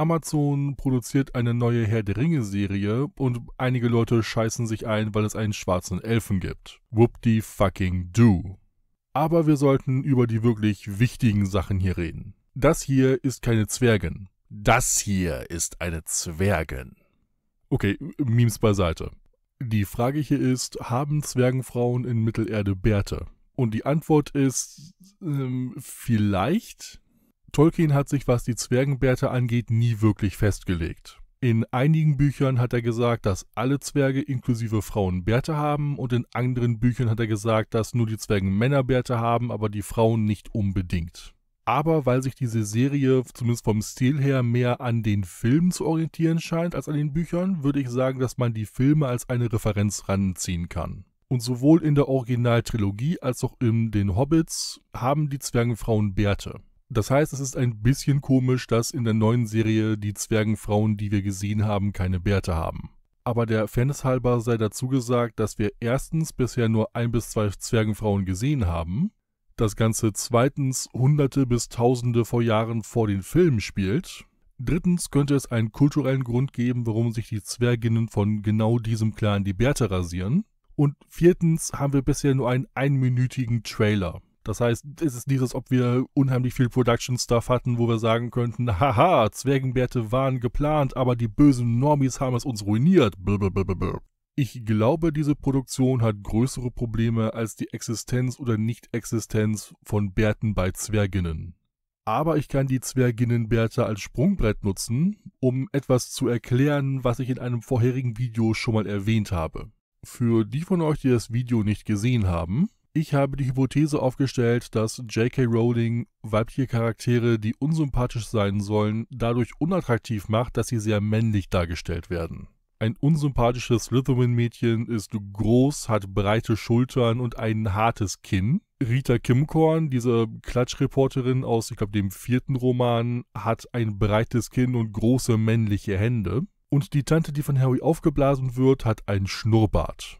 Amazon produziert eine neue Herr der Ringe-Serie und einige Leute scheißen sich ein, weil es einen schwarzen Elfen gibt. Whoop die fucking do. Aber wir sollten über die wirklich wichtigen Sachen hier reden. Das hier ist keine Zwergin. Das hier ist eine Zwergin. Okay, Memes beiseite. Die Frage hier ist, haben Zwergenfrauen in Mittelerde Bärte? Und die Antwort ist ähm, vielleicht, Tolkien hat sich, was die Zwergenbärte angeht, nie wirklich festgelegt. In einigen Büchern hat er gesagt, dass alle Zwerge inklusive Frauen Bärte haben und in anderen Büchern hat er gesagt, dass nur die Zwergen Männer Bärte haben, aber die Frauen nicht unbedingt. Aber weil sich diese Serie zumindest vom Stil her mehr an den Filmen zu orientieren scheint als an den Büchern, würde ich sagen, dass man die Filme als eine Referenz ranziehen kann. Und sowohl in der Originaltrilogie als auch in den Hobbits haben die Zwergenfrauen Bärte. Das heißt, es ist ein bisschen komisch, dass in der neuen Serie die Zwergenfrauen, die wir gesehen haben, keine Bärte haben. Aber der Fairness halber sei dazu gesagt, dass wir erstens bisher nur ein bis zwei Zwergenfrauen gesehen haben, das Ganze zweitens hunderte bis tausende vor Jahren vor den Filmen spielt, drittens könnte es einen kulturellen Grund geben, warum sich die Zwerginnen von genau diesem Clan die Bärte rasieren, und viertens haben wir bisher nur einen einminütigen Trailer. Das heißt, es ist dieses, ob wir unheimlich viel Production-Stuff hatten, wo wir sagen könnten, haha, Zwergenbärte waren geplant, aber die bösen Normis haben es uns ruiniert. Blablabla. Ich glaube, diese Produktion hat größere Probleme als die Existenz oder Nicht-Existenz von Bärten bei Zwerginnen. Aber ich kann die Zwerginnenbärte als Sprungbrett nutzen, um etwas zu erklären, was ich in einem vorherigen Video schon mal erwähnt habe. Für die von euch, die das Video nicht gesehen haben, ich habe die Hypothese aufgestellt, dass J.K. Rowling weibliche Charaktere, die unsympathisch sein sollen, dadurch unattraktiv macht, dass sie sehr männlich dargestellt werden. Ein unsympathisches Slytherin-Mädchen ist groß, hat breite Schultern und ein hartes Kinn. Rita Kimkorn, diese Klatschreporterin aus, ich glaube, dem vierten Roman, hat ein breites Kinn und große männliche Hände. Und die Tante, die von Harry aufgeblasen wird, hat einen Schnurrbart.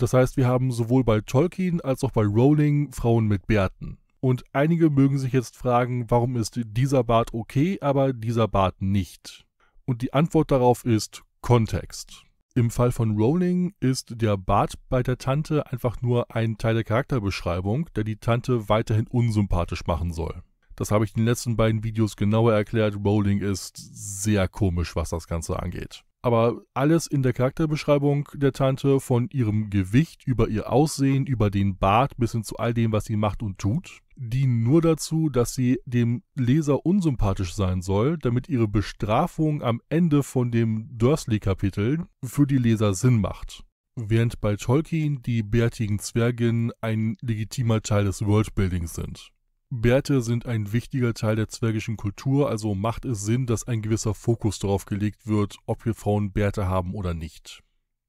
Das heißt, wir haben sowohl bei Tolkien als auch bei Rowling Frauen mit Bärten. Und einige mögen sich jetzt fragen, warum ist dieser Bart okay, aber dieser Bart nicht? Und die Antwort darauf ist Kontext. Im Fall von Rowling ist der Bart bei der Tante einfach nur ein Teil der Charakterbeschreibung, der die Tante weiterhin unsympathisch machen soll. Das habe ich in den letzten beiden Videos genauer erklärt. Rowling ist sehr komisch, was das Ganze angeht aber alles in der Charakterbeschreibung der Tante, von ihrem Gewicht über ihr Aussehen, über den Bart bis hin zu all dem, was sie macht und tut, dienen nur dazu, dass sie dem Leser unsympathisch sein soll, damit ihre Bestrafung am Ende von dem Dursley-Kapitel für die Leser Sinn macht. Während bei Tolkien die bärtigen Zwergen ein legitimer Teil des Worldbuildings sind. Bärte sind ein wichtiger Teil der zwergischen Kultur, also macht es Sinn, dass ein gewisser Fokus darauf gelegt wird, ob wir Frauen Bärte haben oder nicht.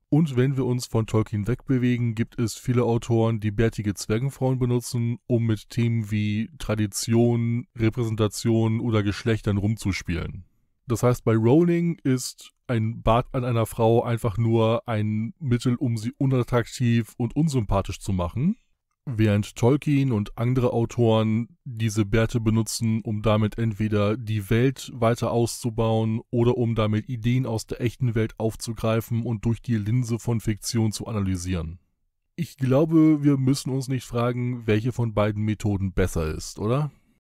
Und wenn wir uns von Tolkien wegbewegen, gibt es viele Autoren, die bärtige Zwergenfrauen benutzen, um mit Themen wie Tradition, Repräsentation oder Geschlechtern rumzuspielen. Das heißt, bei Rowling ist ein Bart an einer Frau einfach nur ein Mittel, um sie unattraktiv und unsympathisch zu machen während Tolkien und andere Autoren diese Bärte benutzen, um damit entweder die Welt weiter auszubauen oder um damit Ideen aus der echten Welt aufzugreifen und durch die Linse von Fiktion zu analysieren. Ich glaube, wir müssen uns nicht fragen, welche von beiden Methoden besser ist, oder?